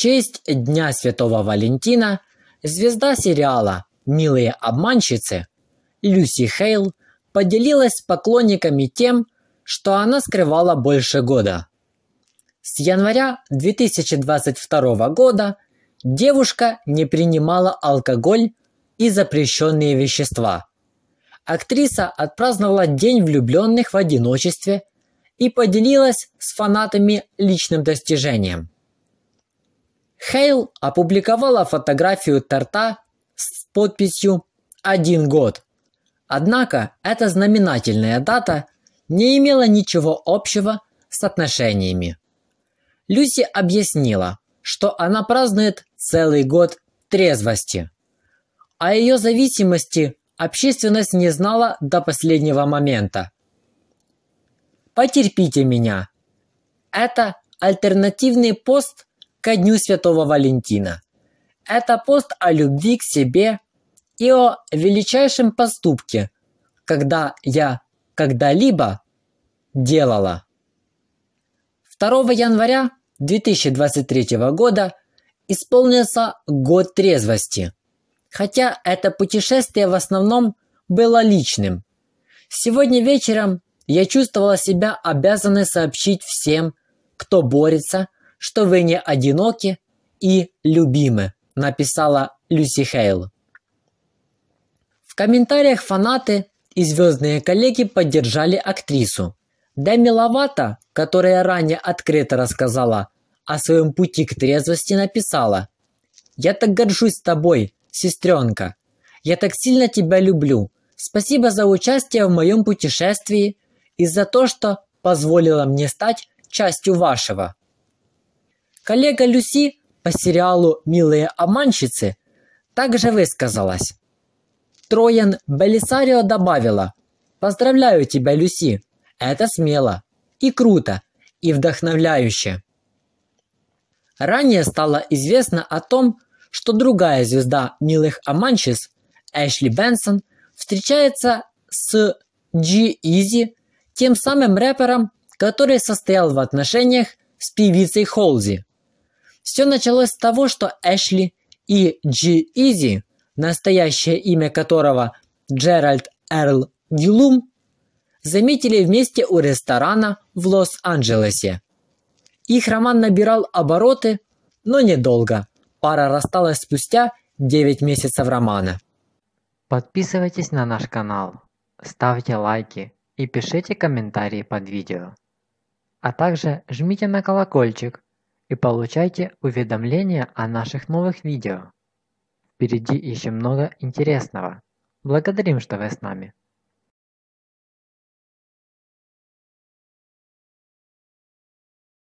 честь Дня Святого Валентина звезда сериала «Милые обманщицы» Люси Хейл поделилась с поклонниками тем, что она скрывала больше года. С января 2022 года девушка не принимала алкоголь и запрещенные вещества. Актриса отпраздновала День влюбленных в одиночестве и поделилась с фанатами личным достижением. Хейл опубликовала фотографию торта с подписью «Один год». Однако эта знаменательная дата не имела ничего общего с отношениями. Люси объяснила, что она празднует целый год трезвости. О а ее зависимости общественность не знала до последнего момента. «Потерпите меня». Это альтернативный пост ко Дню Святого Валентина. Это пост о любви к себе и о величайшем поступке, когда я когда-либо делала. 2 января 2023 года исполнился год трезвости. Хотя это путешествие в основном было личным. Сегодня вечером я чувствовала себя обязанной сообщить всем, кто борется – что вы не одиноки и любимы, написала Люси Хейл. В комментариях фанаты и звездные коллеги поддержали актрису. Деми Ловато, которая ранее открыто рассказала о своем пути к трезвости, написала «Я так горжусь тобой, сестренка. Я так сильно тебя люблю. Спасибо за участие в моем путешествии и за то, что позволила мне стать частью вашего. Коллега Люси по сериалу «Милые обманщицы» также высказалась. Троян Белисарио добавила «Поздравляю тебя, Люси! Это смело и круто, и вдохновляюще!» Ранее стало известно о том, что другая звезда «Милых обманщиц» Эшли Бенсон встречается с Джи Изи, тем самым рэпером, который состоял в отношениях с певицей Холзи – все началось с того, что Эшли и Джи Изи, настоящее имя которого Джеральд Эрл Гилум, заметили вместе у ресторана в Лос-Анджелесе. Их роман набирал обороты, но недолго. Пара рассталась спустя 9 месяцев романа. Подписывайтесь на наш канал, ставьте лайки и пишите комментарии под видео. А также жмите на колокольчик – и получайте уведомления о наших новых видео. Впереди еще много интересного. Благодарим, что вы с нами.